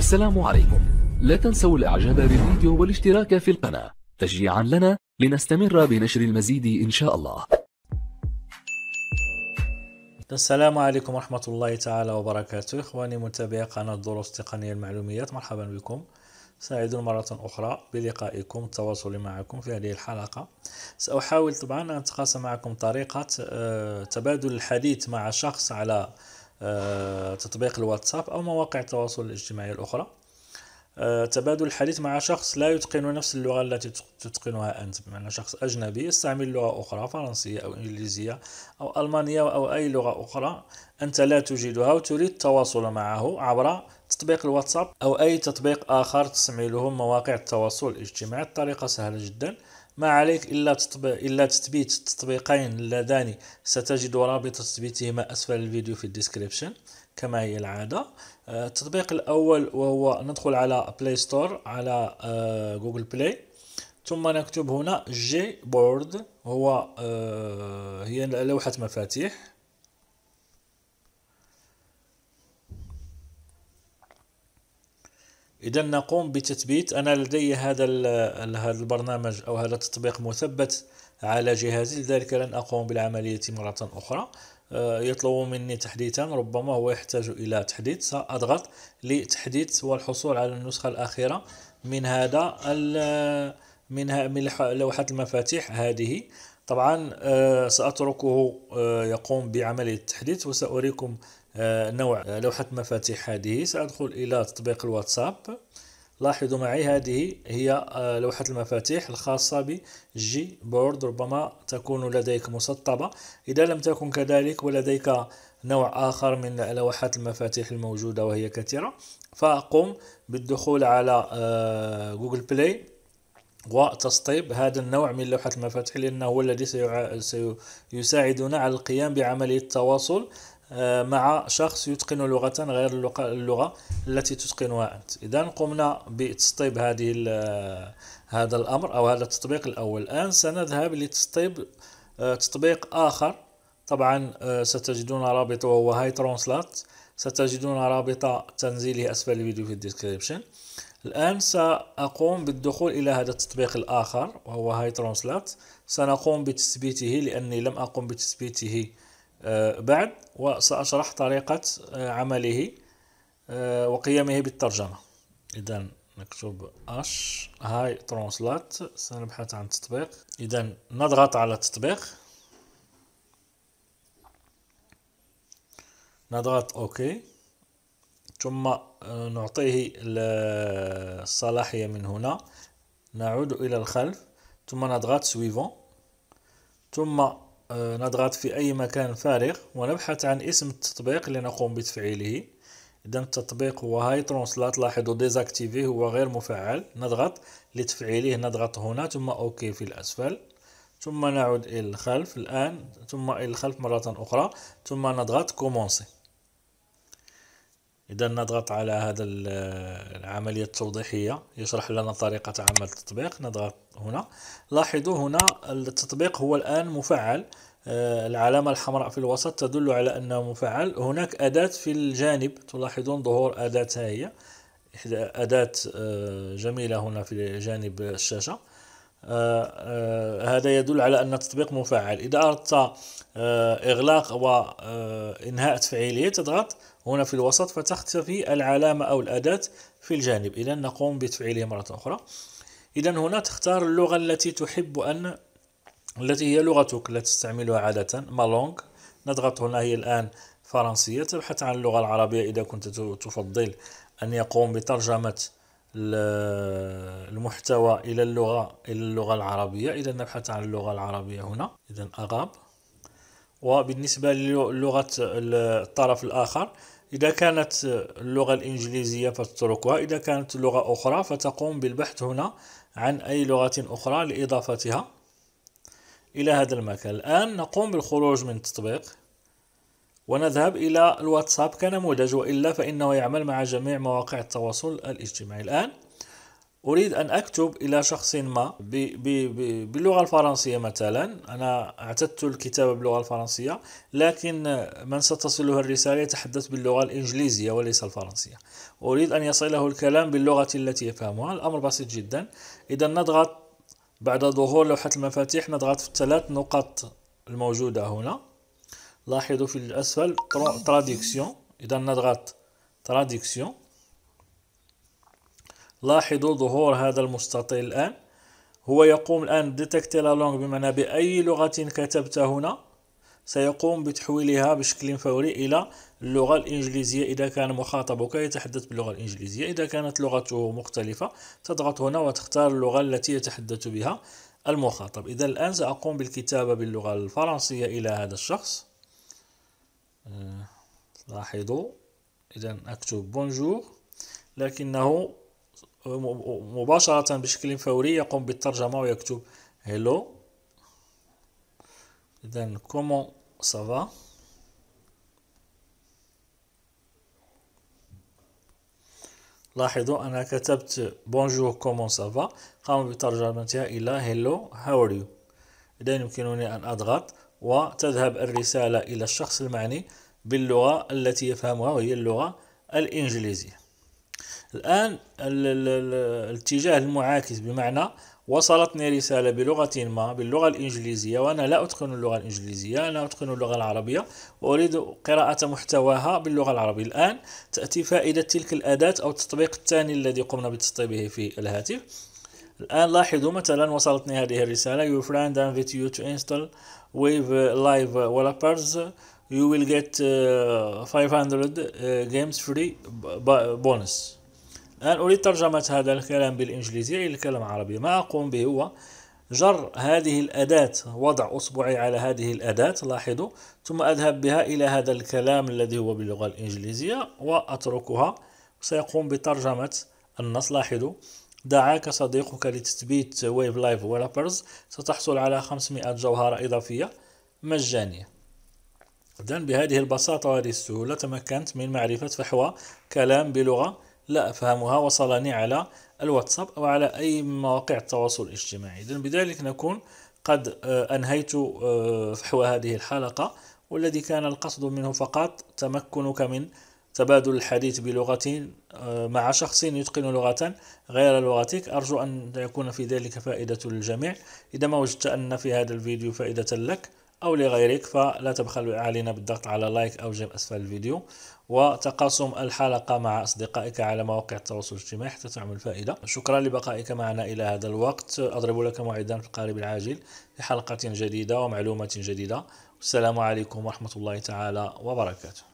السلام عليكم لا تنسوا الاعجاب بالفيديو والاشتراك في القناة تشجيعا لنا لنستمر بنشر المزيد إن شاء الله السلام عليكم ورحمة الله تعالى وبركاته إخواني متابعي قناة دروس تقنية المعلوميات مرحبا بكم سعيد مرة أخرى بلقائكم التواصل معكم في هذه الحلقة سأحاول طبعا أن أتقاسم معكم طريقة آه، تبادل الحديث مع شخص على آه، تطبيق الواتساب أو مواقع التواصل الاجتماعي الأخرى آه، تبادل الحديث مع شخص لا يتقن نفس اللغة التي تتقنها أنت بمعنى شخص أجنبي يستعمل لغة أخرى فرنسية أو إنجليزية أو ألمانية أو أي لغة أخرى أنت لا تجيدها وتريد التواصل معه عبر تطبيق الواتساب أو أي تطبيق آخر تستعمله مواقع التواصل الاجتماعي الطريقة سهلة جدا ما عليك إلا, إلا تثبيت التطبيقين اللذان ستجد رابط تثبيتهما أسفل الفيديو في الديسكريبشن كما هي العادة آه، التطبيق الأول وهو ندخل على بلاي ستور على جوجل آه، بلاي ثم نكتب هنا جي بورد هو آه، هي لوحة مفاتيح اذا نقوم بتثبيت انا لدي هذا هذا البرنامج او هذا التطبيق مثبت على جهازي لذلك لن اقوم بالعمليه مره اخرى آه، يطلب مني تحديثا ربما هو يحتاج الى تحديث ساضغط لتحديث والحصول على النسخه الاخيره من هذا من من لوحه المفاتيح هذه طبعا آه، ساتركه آه، يقوم بعمليه التحديث وساريكم آه، نوع آه، لوحة مفاتيح هذه سأدخل إلى تطبيق الواتساب لاحظوا معي هذه هي آه، لوحة المفاتيح الخاصة بجي بورد ربما تكون لديك مسطبة إذا لم تكن كذلك ولديك نوع آخر من لوحات المفاتيح الموجودة وهي كثيرة فقم بالدخول على جوجل بلاي وتسطيب هذا النوع من لوحة المفاتيح لأنه هو الذي سيساعدنا على القيام بعملية التواصل آه، مع شخص يتقن لغة غير اللغة التي تتقنها أنت إذا قمنا بتسطيب هذه آه، هذا الأمر أو هذا التطبيق الأول الآن سنذهب لتسطيب آه، تطبيق آخر طبعا ستجدون رابطه وهو هاي ترونسلات ستجدون رابط تنزيله أسفل الفيديو في الديسكريبشن الآن سأقوم بالدخول إلى هذا التطبيق الآخر وهو هاي ترونسلات سنقوم بتثبيته لأني لم أقم بتثبيته آه، بعد وسأشرح طريقة آه، عمله آه، وقيامه بالترجمة إذا نكتب اش هاي ترونسلات سنبحث عن تطبيق إذا نضغط على التطبيق نضغط اوكي ثم نعطيه الصلاحية من هنا نعود إلى الخلف ثم نضغط سويفون ثم آه، نضغط في أي مكان فارغ ونبحث عن اسم التطبيق لنقوم بتفعيله إذا التطبيق هو هاي ترونس لا تلاحظوا ديزاكتيفي هو غير مفعل نضغط لتفعيله نضغط هنا ثم أوكي في الأسفل ثم نعود إلى الخلف الآن ثم إلى الخلف مرة أخرى ثم نضغط كومونسي إذا نضغط على هذا العملية التوضيحية يشرح لنا طريقة عمل التطبيق نضغط هنا لاحظوا هنا التطبيق هو الآن مفعل آه، العلامة الحمراء في الوسط تدل على أنه مفعل هناك أداة في الجانب تلاحظون ظهور أداة هي أداة آه، جميلة هنا في جانب الشاشة آه، هذا يدل على أن التطبيق مفعل إذا أردت إغلاق وإنهاء تفعيلية تضغط هنا في الوسط فتختفي العلامة أو الأداة في الجانب إذا نقوم بتفعيله مرة أخرى إذا هنا تختار اللغة التي تحب أن التي هي لغتك التي تستعملها عادة ما لونغ نضغط هنا هي الآن فرنسية تبحث عن اللغة العربية إذا كنت تفضل أن يقوم بترجمة المحتوى إلى اللغة إلى اللغة العربية إذا نبحث عن اللغة العربية هنا إذا أغاب وبالنسبة للغة الطرف الآخر إذا كانت اللغة الإنجليزية فتتركها إذا كانت لغة أخرى فتقوم بالبحث هنا عن أي لغة أخرى لإضافتها إلى هذا المكان الآن نقوم بالخروج من التطبيق ونذهب إلى الواتساب كنموذج وإلا فإنه يعمل مع جميع مواقع التواصل الاجتماعي الآن أريد أن أكتب إلى شخص ما ب ب ب باللغة الفرنسية مثلا أنا اعتدت الكتابة باللغة الفرنسية لكن من ستصله الرسالة يتحدث باللغة الإنجليزية وليس الفرنسية أريد أن يصله الكلام باللغة التي يفهمها الأمر بسيط جدا إذا نضغط بعد ظهور لوحة المفاتيح نضغط في الثلاث نقط الموجودة هنا لاحظوا في الأسفل تراديكسيون إذا نضغط تراديكسيون لاحظوا ظهور هذا المستطيل الآن هو يقوم الآن ديتكت لونغ بمعنى بأي لغة كتبتها هنا سيقوم بتحويلها بشكل فوري إلى اللغة الإنجليزية إذا كان مخاطبك يتحدث باللغة الإنجليزية إذا كانت لغته مختلفة تضغط هنا وتختار اللغة التي يتحدث بها المخاطب إذا الآن سأقوم بالكتابة باللغة الفرنسية إلى هذا الشخص آه، لاحظوا إذا أكتب بونجور لكنه مباشرة بشكل فوري يقوم بالترجمة ويكتب هلو إذا كومو سافا لاحظوا أنا كتبت بونجور كومو سافا قام بترجمتها إلى هلو هاو ار يو إذا يمكنني أن أضغط وتذهب الرسالة إلى الشخص المعني باللغة التي يفهمها وهي اللغة الإنجليزية الآن الاتجاه المعاكس بمعنى وصلتني رسالة بلغة ما باللغة الإنجليزية وأنا لا أتقن اللغة الإنجليزية أنا أتقن اللغة العربية وأريد قراءة محتواها باللغة العربية الآن تأتي فائدة تلك الأداة أو التطبيق الثاني الذي قمنا بتسطيبه في الهاتف الآن لاحظوا مثلا وصلتني هذه الرسالة your friend invite you to install with live developers you will get 500 uh, uh, games free bonus الآن أريد ترجمة هذا الكلام بالإنجليزية إلى الكلام العربي ما أقوم به هو جر هذه الأداة وضع أصبعي على هذه الأداة لاحظوا ثم أذهب بها إلى هذا الكلام الذي هو باللغة الإنجليزية وأتركها سيقوم بترجمة النص لاحظوا دعاك صديقك لتثبيت ويف لايف ويلابرز ستحصل على 500 جوهرة إضافية مجانية إذن بهذه البساطة وهذه السهولة تمكنت من معرفة فحوى كلام بلغة لا أفهمها وصلني على الواتساب أو على أي مواقع التواصل الاجتماعي إذن بذلك نكون قد آه، أنهيت آه، فحوى هذه الحلقة والذي كان القصد منه فقط تمكنك من تبادل الحديث بلغة آه، مع شخص يتقن لغة غير لغتك أرجو أن يكون في ذلك فائدة للجميع إذا ما وجدت أن في هذا الفيديو فائدة لك أو لغيرك فلا تبخلوا علينا بالضغط على لايك أو جيم أسفل الفيديو وتقاسم الحلقة مع أصدقائك على مواقع التواصل الاجتماعي حتى تعمل فائدة شكرا لبقائك معنا إلى هذا الوقت أضرب لك موعدا في القريب العاجل لحلقة جديدة ومعلومة جديدة والسلام عليكم ورحمة الله تعالى وبركاته